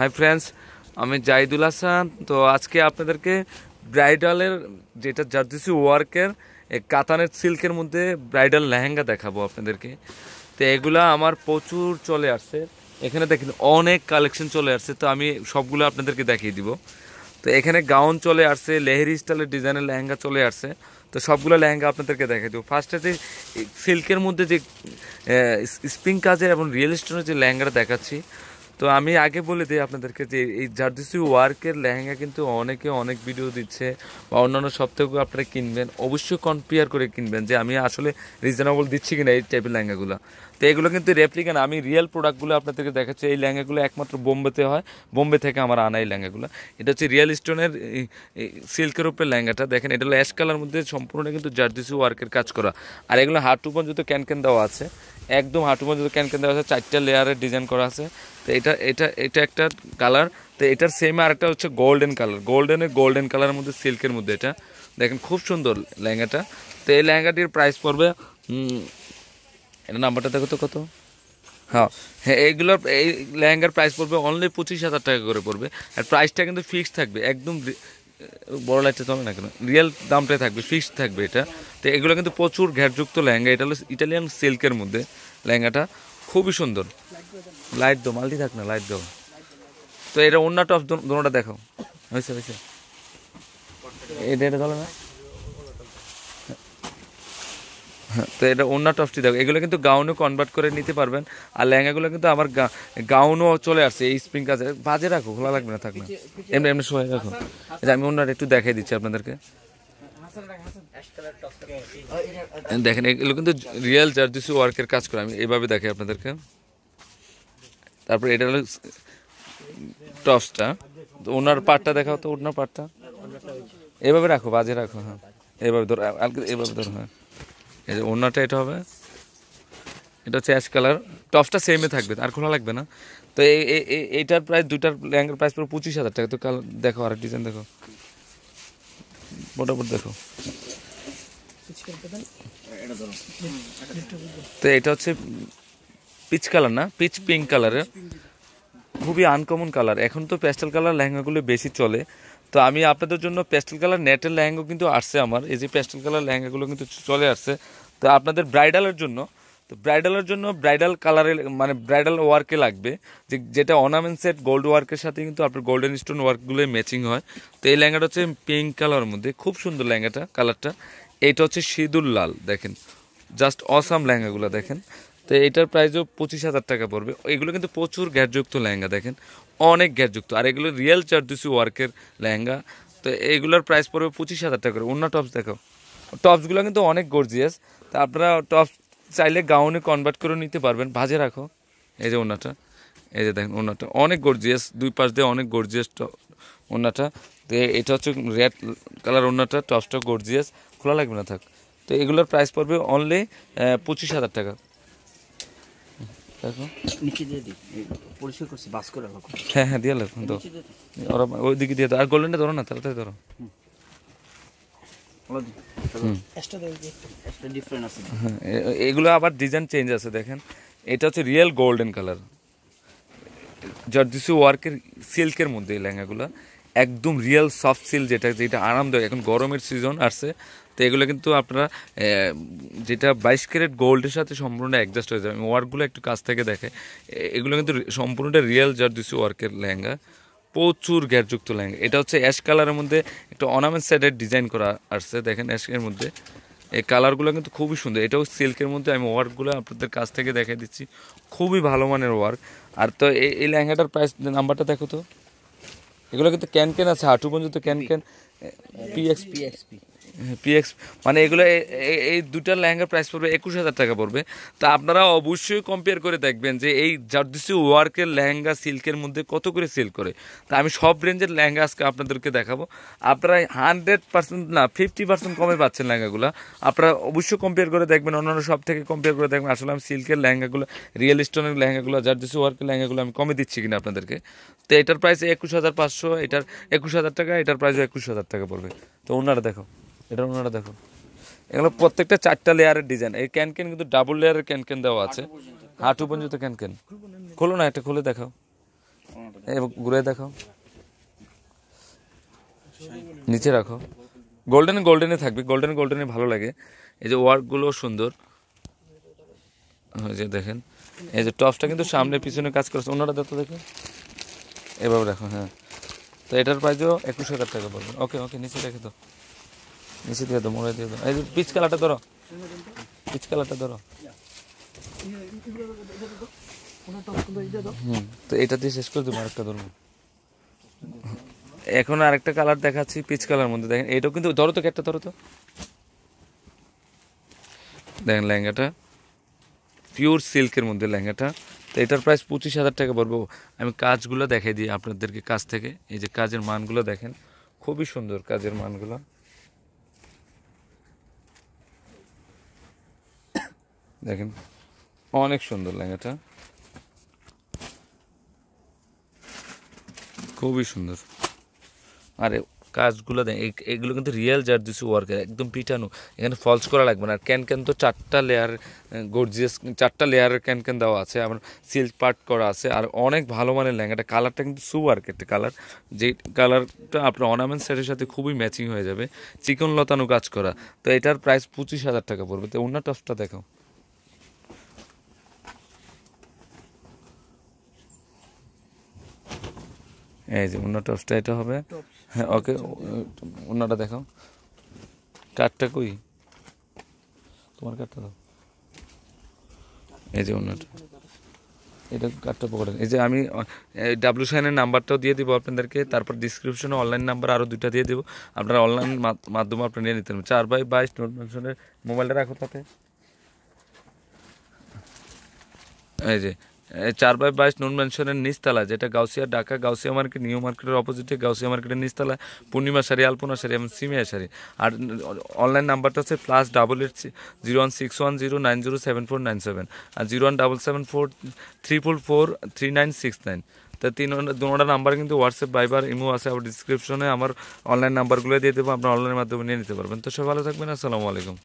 hi friends আমি জাহিদুল হাসান তো আজকে আপনাদেরকে ব্রাইডালের যেটা জার্জিসি ওয়ার্কের কাতানের সিল্কের মধ্যে ব্রাইডাল লেহেঙ্গা দেখাবো আপনাদেরকে তো এগুলা আমার প্রচুর চলে আসছে এখানে দেখেন অনেক কালেকশন চলে আসছে তো আমি সবগুলো আপনাদেরকে দেখিয়ে দিব তো এখানে গাউন চলে আসছে লেহেরি স্টাইলের ডিজাইনের লেহেঙ্গা চলে আসছে তো সবগুলো লেহেঙ্গা আপনাদেরকে দেখিয়ে দেবো ফার্স্টে যে সিল্কের মধ্যে যে স্প্রিং কাজের এবং রিয়েল স্টোনের যে লেহেঙ্গাটা দেখাচ্ছি তো আমি আগে বলে দিই আপনাদেরকে যে এই জার্দিসি ওয়ার্কের লেহেঙ্গা কিন্তু অনেকে অনেক ভিডিও দিচ্ছে বা অন্যান্য সব আপনারা কিনবেন অবশ্যই কম্পেয়ার করে কিনবেন যে আমি আসলে রিজনেবল দিচ্ছি কিনা এই টাইপের লেহেঙ্গাগুলো তো এগুলো কিন্তু রেপ্লিকা না আমি রিয়েল প্রোডাক্টগুলো আপনাদেরকে দেখাচ্ছি এই লেহেঙ্গাগুলো একমাত্র বোম্বেতে হয় বোম্বে থেকে আমার আনা এই লেহেঙ্গাগুলো এটা হচ্ছে রিয়েল স্টোনের সিল্কের উপরে লেহেঙ্গাটা দেখেন এটা হলো অ্যাশ কালার মধ্যে সম্পূর্ণ কিন্তু জার্দিসি ওয়ার্কের কাজ করা আর এগুলো হাঁটু পর্যন্ত ক্যান ক্যান দেওয়া আছে একদম হাঁটু মধ্যে ক্যান ক্যান দেওয়া আছে চারটা লেয়ারের ডিজাইন করা আছে তো এটা এটা এটা একটা কালার তো এটার সেম আরেকটা হচ্ছে গোল্ডেন কালার গোল্ডেনে গোল্ডেন কালারের মধ্যে সিল্কের মধ্যে এটা দেখেন খুব সুন্দর লেহেঙ্গাটা তো এই লেহেঙ্গাটির প্রাইস পড়বে এটা নাম্বারটা দেখো তো কত হ্যাঁ হ্যাঁ এইগুলোর এই লেহেঙ্গার প্রাইস পড়বে অনলি পঁচিশ হাজার টাকা করে পড়বে আর প্রাইসটা কিন্তু ফিক্সড থাকবে একদম বড় লাইটটা চলে না কেন রিয়েল দামটাই থাকবে ফিক্সড থাকবে এটা তো এগুলো কিন্তু প্রচুর ঘ্যাটযুক্ত লেহেঙ্গা এটা হলো ইটালিয়ান সিল্কের মধ্যে লেহেঙ্গাটা খুবই সুন্দর লাইট দো মালটি থাক না লাইট দো তো এটা অন্য টপ দোনোটা দেখো হয়েছে হয়েছে এটা এটা চলে না তো এটা অন্য টপটি দেখো এগুলো কিন্তু গাউনও কনভার্ট করে নিতে পারবেন আর ল্যাঙ্গাগুলো কিন্তু আমার গাউনও চলে আসছে এই স্প্রিং কাজে বাজে রাখো খোলা লাগবে না থাকলে এমনি এমনি সবাই রাখো আমি অন্যটা একটু দেখাই দিচ্ছি আপনাদেরকে দেখেন এগুলো কিন্তু রিয়েল জার্জিসি ওয়ার্কের কাজ করে আমি এইভাবে দেখি আপনাদেরকে তারপরে এটা হলো টপসটা তো ওনার পাটটা দেখাও তো ওনার পাটটা এভাবে রাখো বাজে রাখো হ্যাঁ এভাবে ধরো এভাবে ধরো হ্যাঁ এই যে ওনাটা এটা হবে এটা হচ্ছে অ্যাশ কালার টপসটা সেমে থাকবে আর খোলা লাগবে না তো এইটার প্রাইস দুটার ল্যাঙ্গের প্রাইস পুরো পঁচিশ হাজার টাকা তো কাল দেখো আর ডিজাইন দেখো মোটামুটি দেখো তো এটা হচ্ছে পিচ কালার না পিচ পিঙ্ক কালারের খুবই আনকমন কালার এখন তো প্যাস্টেল কালার লেহেঙ্গাগুলো বেশি চলে তো আমি আপনাদের জন্য প্যাস্টেল কালার নেটের লেহেঙ্গা কিন্তু আসছে আমার এই যে প্যাস্টেল কালার লেহেঙ্গাগুলো কিন্তু চলে আসছে তো আপনাদের ব্রাইডালের জন্য তো ব্রাইডালের জন্য ব্রাইডাল কালারে মানে ব্রাইডাল ওয়ার্কে লাগবে যে যেটা অর্নামেন্ট সেট গোল্ড ওয়ার্কের সাথে কিন্তু আপনার গোল্ডেন স্টোন ওয়ার্কগুলোই ম্যাচিং হয় তো এই লেহেঙ্গাটা হচ্ছে পিঙ্ক কালারের মধ্যে খুব সুন্দর লেহেঙ্গাটা কালারটা এটা হচ্ছে সিঁদুর লাল দেখেন জাস্ট অসাম লেহেঙ্গাগুলো দেখেন তো এটার প্রাইসও পঁচিশ হাজার টাকা পড়বে এগুলো কিন্তু প্রচুর গ্যাসযুক্ত লেহেঙ্গা দেখেন অনেক গ্যারযুক্ত আর এগুলো রিয়েল চারদুসি ওয়ার্কের লেহেঙ্গা তো এগুলোর প্রাইস পড়বে পঁচিশ হাজার টাকা করে অন্য টপস দেখো টপসগুলো কিন্তু অনেক গর্জিয়াস তা আপনারা টপস চাইলে গাউনে কনভার্ট করে নিতে পারবেন ভাজে রাখো এই যে ওনাটা এই যে দেখেন ওনাটা অনেক গর্জিয়াস দুই পাশ দিয়ে অনেক গর্জিয়াস ওনাটা তো এটা হচ্ছে রেড কালার ওনাটা টপসটা গর্জিয়াস খোলা লাগবে না থাক তো এগুলোর প্রাইস পড়বে অনলি পঁচিশ হাজার টাকা তো হ্যাঁ, হ্যাঁ, ধরো না ধরো হ্যাঁ, এগুলো আবার ডিজাইন চেঞ্জ আছে দেখেন এটা হচ্ছে রিয়েল গোল্ডেন কালার জর্জিসু ওয়ার্কের সিল্কের মধ্যে এই লেহেঙ্গাগুলো একদম রিয়েল সফট সিল্ক যেটা যেটা আরামদায়ক এখন গরমের সিজন আসছে তো এগুলো কিন্তু আপনারা যেটা বাইশ ক্যারেট গোল্ডের সাথে সম্পূর্ণ অ্যাডজাস্ট হয়ে যাবে ওয়ার্কগুলো একটু কাছ থেকে দেখে এগুলো কিন্তু সম্পূর্ণটা রিয়েল জার্দুসি ওয়ার্কের লেহেঙ্গা প্রচুর গ্যারযুক্ত লেহেঙ্গা এটা হচ্ছে অ্যাশ কালারের মধ্যে একটা অনামেন্ট সাইডের ডিজাইন করা আসছে দেখেন অ্যাশের মধ্যে এই কালারগুলো কিন্তু খুবই সুন্দর এটাও সিল্কের মধ্যে আমি ওয়ার্কগুলো আপনাদের কাছ থেকে দেখে দিচ্ছি খুবই ভালো মানের ওয়ার্ক আর তো এই লেহেঙ্গাটার প্রাইস নাম্বারটা দেখো তো এগুলো কিন্তু ক্যান ক্যান আছে হাঁটু পর্যন্ত cancan PX P PX মানে এগুলো এই দুটা লেহেঙ্গার প্রাইস পড়বে একুশ হাজার টাকা পড়বে তো আপনারা অবশ্যই কম্পেয়ার করে দেখবেন যে এই জারদিসি ওয়ার্কের লেহেঙ্গা সিল্কের মধ্যে কত করে সেল করে তা আমি সব রেঞ্জের লেহেঙ্গা আজকে আপনাদেরকে দেখাবো আপনারা হান্ড্রেড পার্সেন্ট না ফিফটি পার্সেন্ট কমে পাচ্ছেন লেহেঙ্গাগুলো আপনারা অবশ্যই কম্পেয়ার করে দেখবেন অন্যান্য সব থেকে কম্পেয়ার করে দেখবেন আসলে আমি সিল্কের লেহেঙ্গাগুলো রিয়েল স্টোনের লেহেঙ্গাগুলো জারদিসি ওয়ার্কের লেহেঙ্গাগুলো আমি কমে দিচ্ছি কিনা আপনাদেরকে তো এটার প্রাইস একুশ হাজার পাঁচশো এটার একুশ হাজার টাকা এটার প্রাইস একুশ হাজার টাকা পড়বে তো ওনারা দেখো এটা ওনারা দেখো এগুলো প্রত্যেকটা চারটা লেয়ারের ডিজাইন এই ক্যানকেন কিন্তু ডাবল লেয়ারের ক্যানকেন দেওয়া আছে হাঁটু পর্যন্ত ক্যানকেন খোলো না একটা খুলে দেখাও ঘুরে দেখাও নিচে রাখো গোল্ডেন গোল্ডেনে থাকবে গোল্ডেন গোল্ডেনে ভালো লাগে এই যে ওয়ার্কগুলো সুন্দর যে দেখেন এই যে টপসটা কিন্তু সামনে পিছনে কাজ করেছে ওনারা দেখো দেখেন এভাবে রাখো হ্যাঁ তো এটার প্রাইসও একুশ হাজার টাকা বলবেন ওকে ওকে নিচে রেখে দাও নিচে দিয়ে দাও মোড়ে দিয়ে এই পিচ কালারটা ধরো পিচ কালারটা ধরো তো এটা দিয়ে শেষ করে দেবো আরেকটা ধরবো এখন আরেকটা কালার দেখাচ্ছি পিচ কালার মধ্যে দেখেন এটাও কিন্তু ধরো তো একটা ধরো তো দেখেন লেহেঙ্গাটা পিওর সিল্কের মধ্যে লেহেঙ্গাটা তো এটার প্রাইস পঁচিশ হাজার টাকা পড়বো আমি কাজগুলো দেখাই দিই আপনাদেরকে কাজ থেকে এই যে কাজের মানগুলো দেখেন খুবই সুন্দর কাজের মানগুলো দেখেন অনেক সুন্দর লেহেঙ্গাটা খুবই সুন্দর আরে কাজগুলো দেন এগুলো কিন্তু রিয়েল জার্দিসি ওয়ার্কের একদম পিটানো এখানে ফলস করা লাগবে না আর ক্যান ক্যান তো চারটা লেয়ার গর্জিয়াস চারটা লেয়ারের ক্যান ক্যান দেওয়া আছে আমার সিল্ক পার্ট করা আছে আর অনেক ভালো মানের লেহেঙ্গাটা কালারটা কিন্তু সু ওয়ার্কের কালার যে কালারটা আপনার অর্নামেন্ট সেটের সাথে খুবই ম্যাচিং হয়ে যাবে চিকন লতানো কাজ করা তো এটার প্রাইস পঁচিশ হাজার টাকা পড়বে তো অন্য টফটা দেখাও এই যে অন্য টপসটা এটা হবে হ্যাঁ ওকে অন্যটা দেখো কাঠটা কই তোমার কাঠটা দাও এই যে অন্যটা এটা কাঠটা পকেটে এই যে আমি ডাব্লু সাইনের নাম্বারটাও দিয়ে দিব আপনাদেরকে তারপর ডিসক্রিপশনে অনলাইন নাম্বার আরও দুইটা দিয়ে দেবো আপনারা অনলাইন মাধ্যমে আপনি নিয়ে নিতে চার বাই বাইশ নোট মোবাইলটা রাখো তাতে এই যে চার বাই বাইশ নুন ম্যানশনের নিস্তালা যেটা গাউসিয়া ঢাকা গাউসিয়া মার্কেট নিউ মার্কেটের অপোজিটে গাউসিয়া মার্কেটের নিস্তালা পূর্ণিমা শাড়ি আলপনা শাড়ি এবং সিমিয়া শাড়ি আর অনলাইন নাম্বারটা হচ্ছে plus double eight zero one six one zero nine zero seven four nine seven আর zero one double seven four three four three nine six nine তা তিন দুটা নাম্বার কিন্তু হোয়াটসঅ্যাপ বাইবার ইমো আছে আবার ডিসক্রিপশনে আমার অনলাইন নাম্বারগুলো দিয়ে দেবো আপনার অনলাইনের মাধ্যমে নিয়ে নিতে পারবেন তো সব ভালো থাকবেন আসসালামু আলাইকুম